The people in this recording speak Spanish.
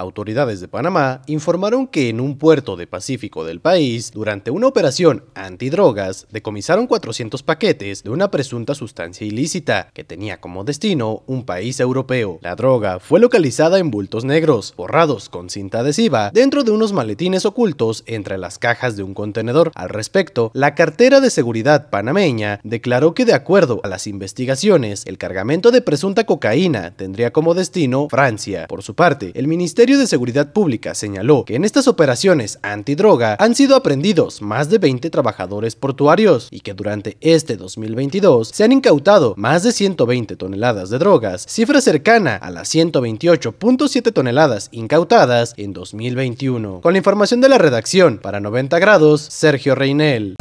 Autoridades de Panamá informaron que en un puerto de Pacífico del país, durante una operación antidrogas, decomisaron 400 paquetes de una presunta sustancia ilícita que tenía como destino un país europeo. La droga fue localizada en bultos negros, borrados con cinta adhesiva, dentro de unos maletines ocultos entre las cajas de un contenedor. Al respecto, la cartera de seguridad panameña declaró que de acuerdo a las investigaciones, el cargamento de presunta cocaína tendría como destino Francia. Por su parte, el Ministerio de Seguridad Pública señaló que en estas operaciones antidroga han sido aprendidos más de 20 trabajadores portuarios y que durante este 2022 se han incautado más de 120 toneladas de drogas, cifra cercana a las 128.7 toneladas incautadas en 2021. Con la información de la redacción para 90 grados, Sergio Reinel.